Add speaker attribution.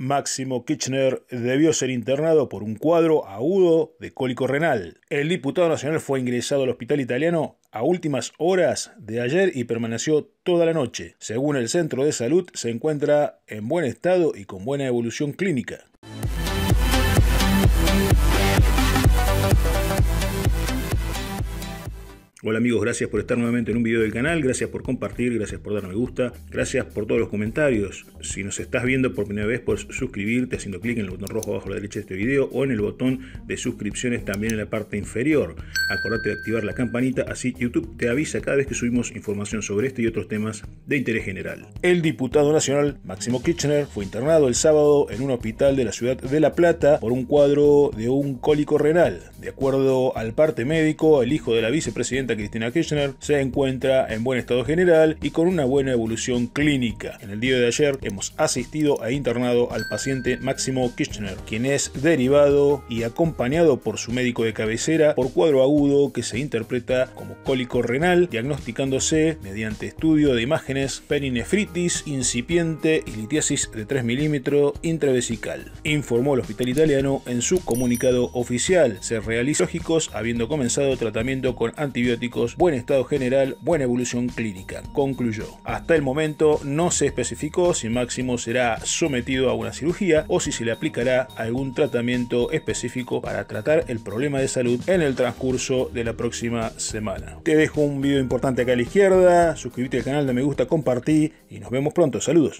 Speaker 1: Máximo Kirchner debió ser internado por un cuadro agudo de cólico renal. El diputado nacional fue ingresado al hospital italiano a últimas horas de ayer y permaneció toda la noche. Según el centro de salud, se encuentra en buen estado y con buena evolución clínica. Hola amigos, gracias por estar nuevamente en un video del canal, gracias por compartir, gracias por dar me gusta, gracias por todos los comentarios. Si nos estás viendo por primera vez, puedes suscribirte haciendo clic en el botón rojo abajo a la derecha de este video o en el botón de suscripciones también en la parte inferior. Acordate de activar la campanita, así YouTube te avisa cada vez que subimos información sobre este y otros temas de interés general. El diputado nacional Máximo Kirchner fue internado el sábado en un hospital de la ciudad de La Plata por un cuadro de un cólico renal. De acuerdo al parte médico, el hijo de la vicepresidenta Cristina Kirchner se encuentra en buen estado general y con una buena evolución clínica. En el día de ayer hemos asistido e internado al paciente Máximo Kirchner, quien es derivado y acompañado por su médico de cabecera por cuadro agudo que se interpreta como cólico renal, diagnosticándose mediante estudio de imágenes perinefritis incipiente y litiasis de 3 milímetros intravesical, informó el hospital italiano en su comunicado oficial. Se realizó lógicos habiendo comenzado tratamiento con antibióticos, buen estado general, buena evolución clínica, concluyó. Hasta el momento no se especificó si Máximo será sometido a una cirugía o si se le aplicará algún tratamiento específico para tratar el problema de salud en el transcurso de la próxima semana. Te dejo un video importante acá a la izquierda, suscríbete al canal, da me gusta, compartí y nos vemos pronto. Saludos.